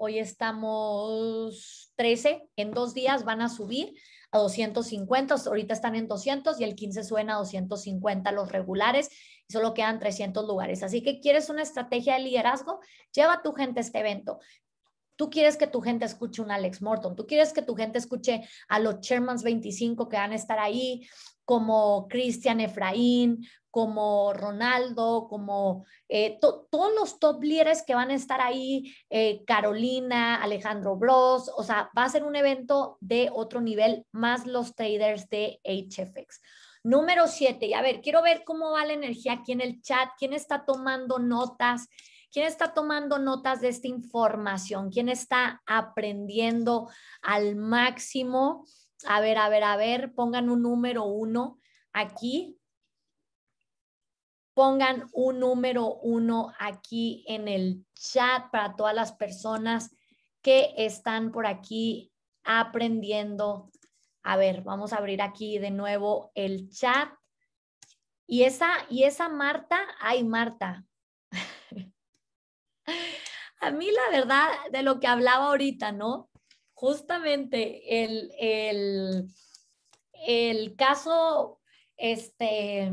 Hoy estamos 13, en dos días van a subir a 250, ahorita están en 200 y el 15 suena a 250 los regulares y solo quedan 300 lugares. Así que quieres una estrategia de liderazgo, lleva a tu gente a este evento. Tú quieres que tu gente escuche un Alex Morton, tú quieres que tu gente escuche a los Chairmans 25 que van a estar ahí, como Cristian Efraín, como Ronaldo, como eh, todos los top líderes que van a estar ahí, eh, Carolina, Alejandro Bros, o sea, va a ser un evento de otro nivel, más los traders de HFX. Número siete, y a ver, quiero ver cómo va la energía aquí en el chat, quién está tomando notas, quién está tomando notas de esta información, quién está aprendiendo al máximo. A ver, a ver, a ver, pongan un número uno aquí Pongan un número uno aquí en el chat para todas las personas que están por aquí aprendiendo. A ver, vamos a abrir aquí de nuevo el chat. Y esa, y esa Marta, ay Marta. a mí la verdad de lo que hablaba ahorita, ¿no? Justamente el, el, el caso, este,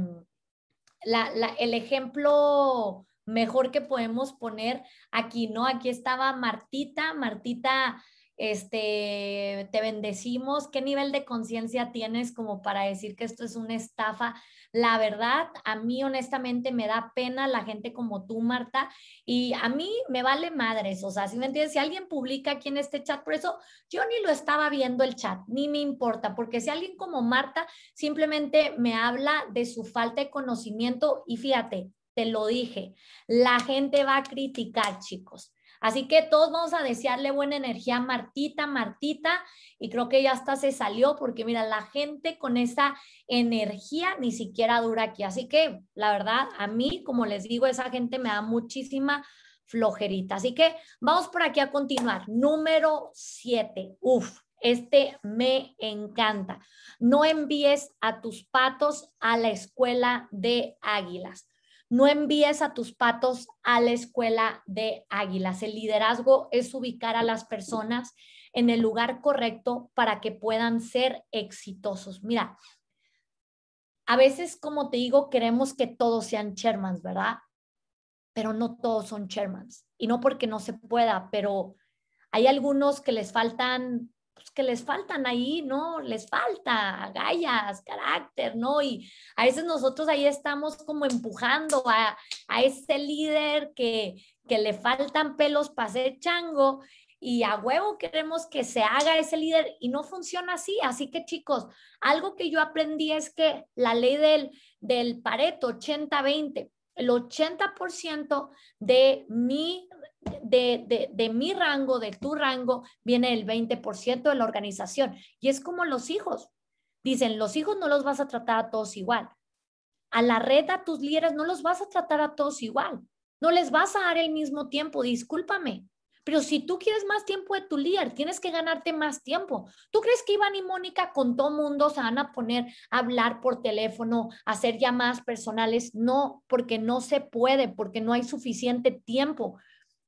la, el ejemplo mejor que podemos poner aquí, ¿no? Aquí estaba Martita, Martita, este, te bendecimos, ¿qué nivel de conciencia tienes como para decir que esto es una estafa? La verdad, a mí honestamente me da pena la gente como tú, Marta, y a mí me vale madres, o sea, si me entiendes, si alguien publica aquí en este chat, por eso yo ni lo estaba viendo el chat, ni me importa, porque si alguien como Marta simplemente me habla de su falta de conocimiento y fíjate, te lo dije, la gente va a criticar, chicos. Así que todos vamos a desearle buena energía a Martita, Martita, y creo que ya hasta se salió porque mira, la gente con esa energía ni siquiera dura aquí. Así que la verdad, a mí, como les digo, esa gente me da muchísima flojerita. Así que vamos por aquí a continuar. Número 7. Uf, este me encanta. No envíes a tus patos a la escuela de águilas. No envíes a tus patos a la escuela de águilas. El liderazgo es ubicar a las personas en el lugar correcto para que puedan ser exitosos. Mira, a veces, como te digo, queremos que todos sean chairmans, ¿verdad? Pero no todos son chairmans. Y no porque no se pueda, pero hay algunos que les faltan pues, que les faltan ahí, ¿no? Les falta gallas, carácter, ¿no? Y a veces nosotros ahí estamos como empujando a, a ese líder que, que le faltan pelos para ser chango y a huevo queremos que se haga ese líder y no funciona así. Así que chicos, algo que yo aprendí es que la ley del, del Pareto 80-20, el 80% de mi de, mi rango, de tu rango, viene el 20% de la organización. Y es como los hijos. Dicen, los hijos no los vas a tratar a todos igual. A la red, a tus líderes, no los vas a tratar a todos igual. No les vas a dar el mismo tiempo, discúlpame. Pero si tú quieres más tiempo de tu líder, tienes que ganarte más tiempo. ¿Tú crees que Iván y Mónica con todo mundo se van a poner a hablar por teléfono, a hacer llamadas personales? No, porque no se puede, porque no hay suficiente tiempo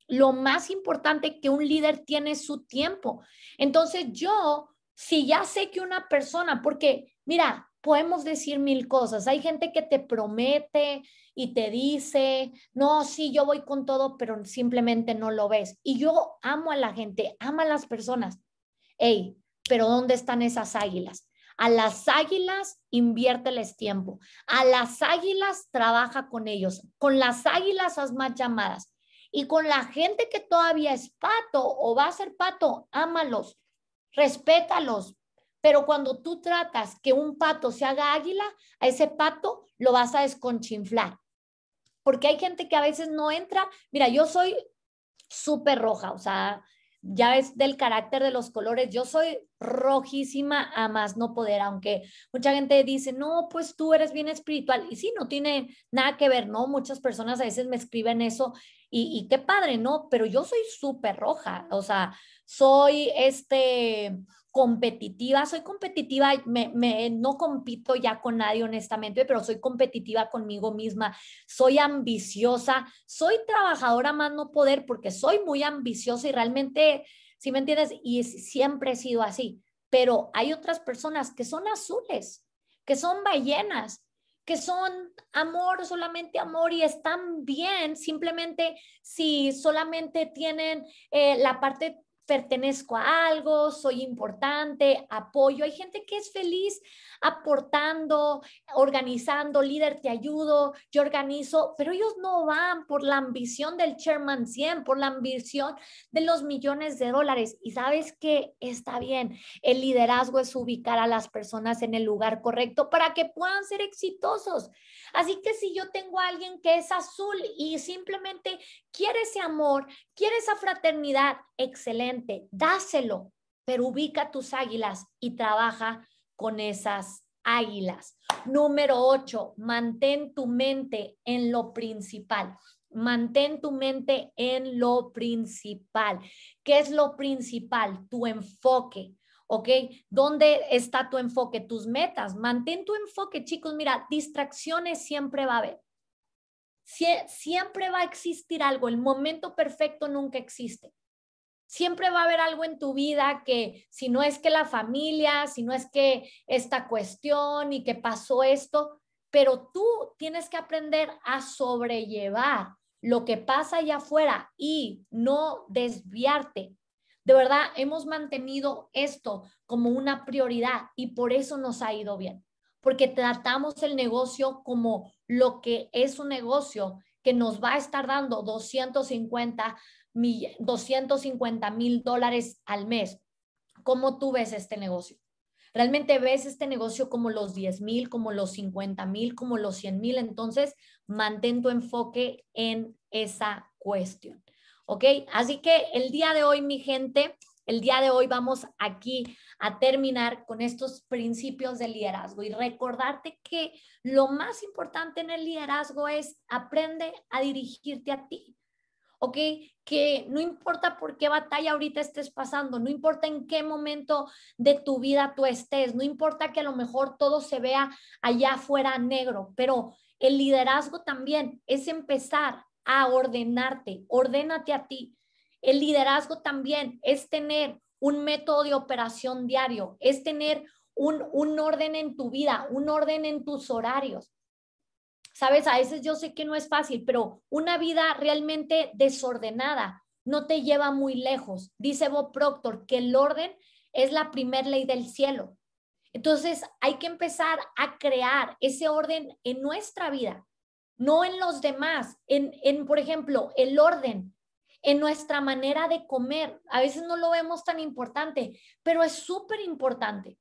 lo más importante que un líder tiene es su tiempo. Entonces yo, si ya sé que una persona, porque mira, podemos decir mil cosas, hay gente que te promete y te dice, no, sí, yo voy con todo, pero simplemente no lo ves. Y yo amo a la gente, amo a las personas. Hey, pero ¿dónde están esas águilas? A las águilas inviérteles tiempo. A las águilas trabaja con ellos. Con las águilas haz más llamadas y con la gente que todavía es pato o va a ser pato, ámalos, respétalos. Pero cuando tú tratas que un pato se haga águila, a ese pato lo vas a desconchinflar. Porque hay gente que a veces no entra. Mira, yo soy súper roja, o sea, ya ves del carácter de los colores, yo soy rojísima a más no poder, aunque mucha gente dice, no, pues tú eres bien espiritual, y sí, no tiene nada que ver, ¿no? Muchas personas a veces me escriben eso, y, qué padre, ¿no? Pero yo soy súper roja, o sea, soy este competitiva, soy competitiva, me, me, eh, no compito ya con nadie honestamente, pero soy competitiva conmigo misma, soy ambiciosa, soy trabajadora más no poder porque soy muy ambiciosa y realmente, si me entiendes, y siempre he sido así, pero hay otras personas que son azules, que son ballenas, que son amor, solamente amor y están bien, simplemente si solamente tienen eh, la parte pertenezco a algo, soy importante, apoyo. Hay gente que es feliz aportando, organizando, líder, te ayudo, yo organizo, pero ellos no van por la ambición del Chairman 100, por la ambición de los millones de dólares. Y sabes que está bien, el liderazgo es ubicar a las personas en el lugar correcto para que puedan ser exitosos. Así que si yo tengo a alguien que es azul y simplemente quiere ese amor, quiere esa fraternidad, excelente, dáselo, pero ubica tus águilas y trabaja con esas águilas. Número 8, mantén tu mente en lo principal. Mantén tu mente en lo principal. ¿Qué es lo principal? Tu enfoque. ¿ok? ¿Dónde está tu enfoque? Tus metas. Mantén tu enfoque, chicos. Mira, distracciones siempre va a haber siempre va a existir algo, el momento perfecto nunca existe. Siempre va a haber algo en tu vida que si no es que la familia, si no es que esta cuestión y que pasó esto, pero tú tienes que aprender a sobrellevar lo que pasa allá afuera y no desviarte. De verdad, hemos mantenido esto como una prioridad y por eso nos ha ido bien porque tratamos el negocio como lo que es un negocio que nos va a estar dando 250 mil, dólares al mes. ¿Cómo tú ves este negocio? ¿Realmente ves este negocio como los 10 mil, como los 50 mil, como los 100 mil? Entonces, mantén tu enfoque en esa cuestión. ¿Ok? Así que el día de hoy, mi gente, el día de hoy vamos aquí a terminar con estos principios de liderazgo y recordarte que lo más importante en el liderazgo es aprende a dirigirte a ti. ¿ok? Que no importa por qué batalla ahorita estés pasando, no importa en qué momento de tu vida tú estés, no importa que a lo mejor todo se vea allá afuera negro, pero el liderazgo también es empezar a ordenarte, ordénate a ti. El liderazgo también es tener un método de operación diario, es tener un, orden en tu vida, un orden en tus horarios. Sabes, a veces yo sé que no es fácil, pero una vida realmente desordenada no te lleva muy lejos. Dice Bob Proctor que el orden es la primer ley del cielo. Entonces hay que empezar a crear ese orden en nuestra vida, no en los demás. En, en por ejemplo, el orden en nuestra manera de comer. A veces no lo vemos tan importante, pero es súper importante.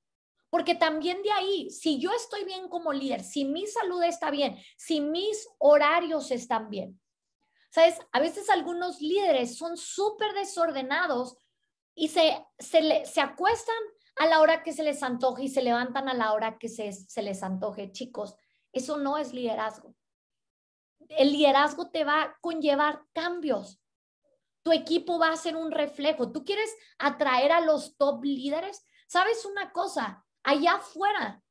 Porque también de ahí, si yo estoy bien como líder, si mi salud está bien, si mis horarios están bien, ¿sabes? A veces algunos líderes son súper desordenados y se, se, acuestan a la hora que se les antoje y se levantan a la hora que se, se les antoje. Chicos, eso no es liderazgo. El liderazgo te va a conllevar cambios tu equipo va a ser un reflejo. Tú quieres atraer a los top líderes. ¿Sabes una cosa? Allá afuera,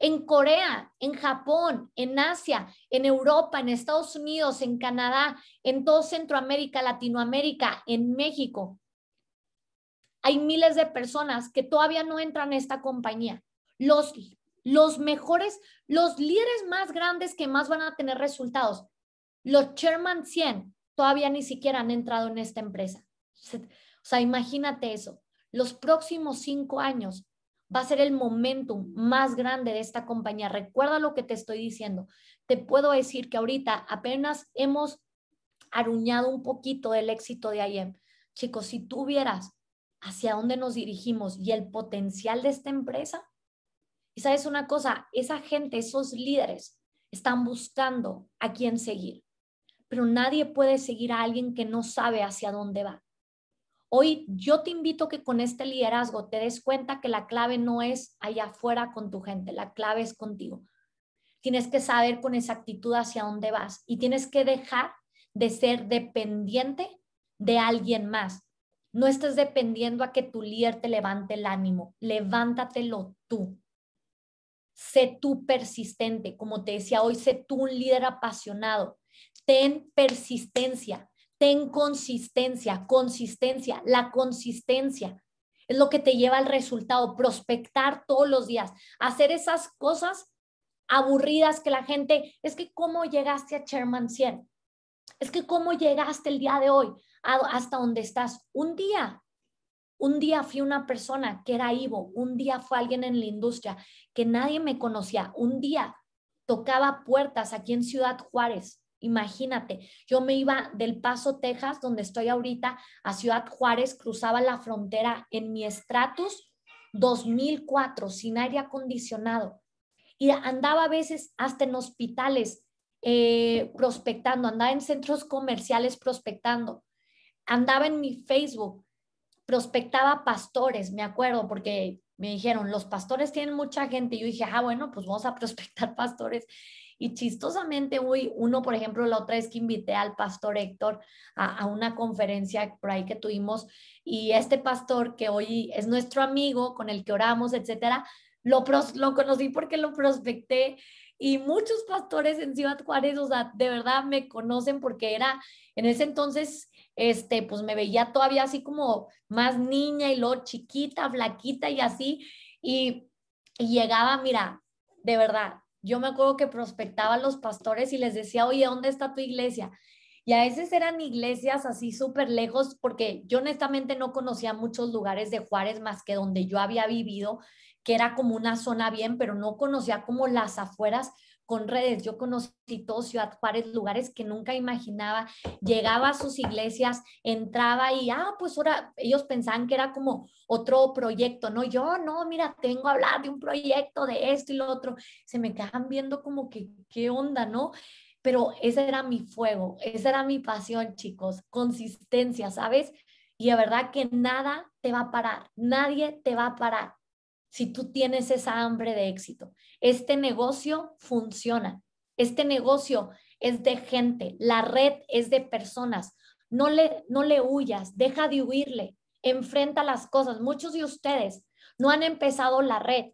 en Corea, en Japón, en Asia, en Europa, en Estados Unidos, en Canadá, en todo Centroamérica, Latinoamérica, en México, hay miles de personas que todavía no entran a esta compañía. Los, los mejores, los líderes más grandes que más van a tener resultados, los Chairman 100, todavía ni siquiera han entrado en esta empresa. O sea, imagínate eso. Los próximos cinco años va a ser el momentum más grande de esta compañía. Recuerda lo que te estoy diciendo. Te puedo decir que ahorita apenas hemos aruñado un poquito del éxito de IEM. Chicos, si tú vieras hacia dónde nos dirigimos y el potencial de esta empresa, y sabes una cosa, esa gente, esos líderes, están buscando a quién seguir pero nadie puede seguir a alguien que no sabe hacia dónde va. Hoy yo te invito que con este liderazgo te des cuenta que la clave no es allá afuera con tu gente, la clave es contigo. Tienes que saber con exactitud hacia dónde vas y tienes que dejar de ser dependiente de alguien más. No estés dependiendo a que tu líder te levante el ánimo, levántatelo tú. Sé tú persistente, como te decía hoy, sé tú un líder apasionado, ten persistencia, ten consistencia, consistencia, la consistencia es lo que te lleva al resultado, prospectar todos los días, hacer esas cosas aburridas que la gente, es que cómo llegaste a Sherman 100, es que cómo llegaste el día de hoy hasta donde estás. Un día, un día fui una persona que era Ivo, un día fue alguien en la industria que nadie me conocía, un día tocaba puertas aquí en Ciudad Juárez, Imagínate, yo me iba del Paso, Texas, donde estoy ahorita, a Ciudad Juárez, cruzaba la frontera en mi Stratus 2004, sin aire acondicionado. Y andaba a veces hasta en hospitales eh, prospectando, andaba en centros comerciales prospectando, andaba en mi Facebook, prospectaba pastores, me acuerdo, porque me dijeron, los pastores tienen mucha gente. Y yo dije, ah, bueno, pues vamos a prospectar pastores. Y chistosamente, hoy uno, por ejemplo, la otra vez que invité al pastor Héctor a, una conferencia por ahí que tuvimos, y este pastor que hoy es nuestro amigo, con el que oramos, etcétera, lo, lo conocí porque lo prospecté y muchos pastores en Ciudad Juárez, o sea, de verdad me conocen porque era, en ese entonces, este, pues me veía todavía así como más niña y lo chiquita, flaquita y así, y, y llegaba, mira, de verdad, yo me acuerdo que prospectaba a los pastores y les decía, oye, ¿dónde está tu iglesia? Y a veces eran iglesias así súper lejos, porque yo honestamente no conocía muchos lugares de Juárez más que donde yo había vivido, que era como una zona bien, pero no conocía como las afueras con redes. Yo conocí todo Ciudad Juárez, lugares que nunca imaginaba. Llegaba a sus iglesias, entraba y, ah, pues ahora ellos pensaban que era como otro proyecto, ¿no? Yo, no, mira, tengo a hablar de un proyecto, de esto y lo otro. Se me quedan viendo como que, ¿qué onda, no? Pero ese era mi fuego, esa era mi pasión, chicos. Consistencia, ¿sabes? Y la verdad que nada te va a parar, nadie te va a parar si tú tienes esa hambre de éxito. Este negocio funciona. Este negocio es de gente, la red es de personas. No le, no le huyas, deja de huirle, enfrenta las cosas. Muchos de ustedes no han empezado la red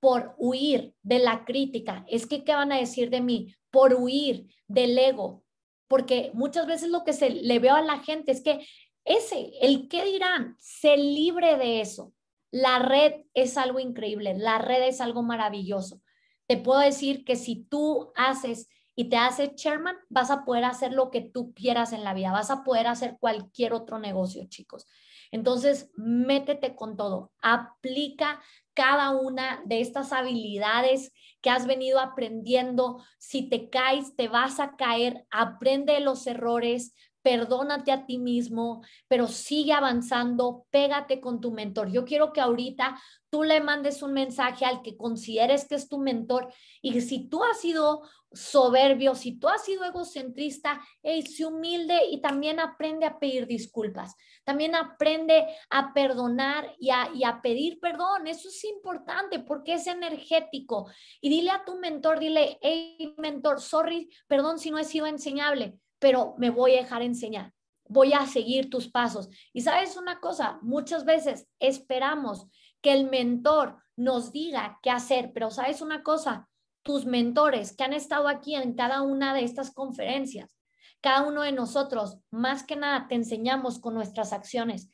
por huir de la crítica. Es que, ¿qué van a decir de mí? Por huir del ego. Porque muchas veces lo que se le veo a la gente es que ese, el que dirán, se libre de eso. La red es algo increíble, la red es algo maravilloso. Te puedo decir que si tú haces y te haces chairman, vas a poder hacer lo que tú quieras en la vida, vas a poder hacer cualquier otro negocio, chicos. Entonces, métete con todo, aplica cada una de estas habilidades que has venido aprendiendo. Si te caes, te vas a caer, aprende los errores, perdónate a ti mismo, pero sigue avanzando, pégate con tu mentor. Yo quiero que ahorita tú le mandes un mensaje al que consideres que es tu mentor y que si tú has sido soberbio, si tú has sido egocentrista, hey, humilde y también aprende a pedir disculpas, también aprende a perdonar y a, y a pedir perdón. Eso es importante porque es energético. Y dile a tu mentor, dile, hey, mentor, sorry, perdón si no he sido enseñable pero me voy a dejar enseñar, voy a seguir tus pasos. Y sabes una cosa, muchas veces esperamos que el mentor nos diga qué hacer, pero sabes una cosa, tus mentores que han estado aquí en cada una de estas conferencias, cada uno de nosotros, más que nada, te enseñamos con nuestras acciones.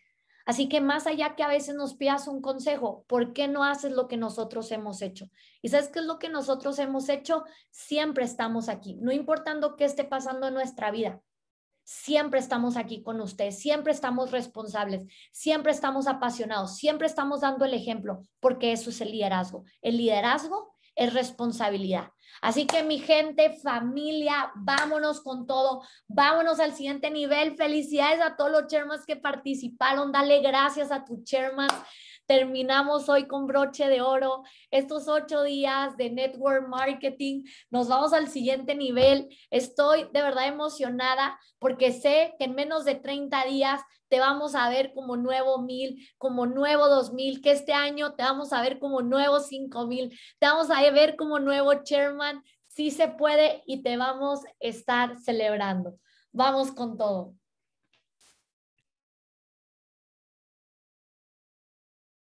Así que más allá que a veces nos pidas un consejo, ¿por qué no haces lo que nosotros hemos hecho? ¿Y sabes qué es lo que nosotros hemos hecho? Siempre estamos aquí, no importando qué esté pasando en nuestra vida. Siempre estamos aquí con ustedes, siempre estamos responsables, siempre estamos apasionados, siempre estamos dando el ejemplo, porque eso es el liderazgo. El liderazgo es responsabilidad. Así que mi gente, familia, vámonos con todo, vámonos al siguiente nivel. Felicidades a todos los chermas que participaron, dale gracias a tu chermas. Terminamos hoy con broche de oro. Estos ocho días de network marketing, nos vamos al siguiente nivel. Estoy de verdad emocionada porque sé que en menos de 30 días te vamos a ver como nuevo mil, como nuevo dos mil, que este año te vamos a ver como nuevo cinco mil, te vamos a ver como nuevo chairman. Sí se puede y te vamos a estar celebrando. Vamos con todo.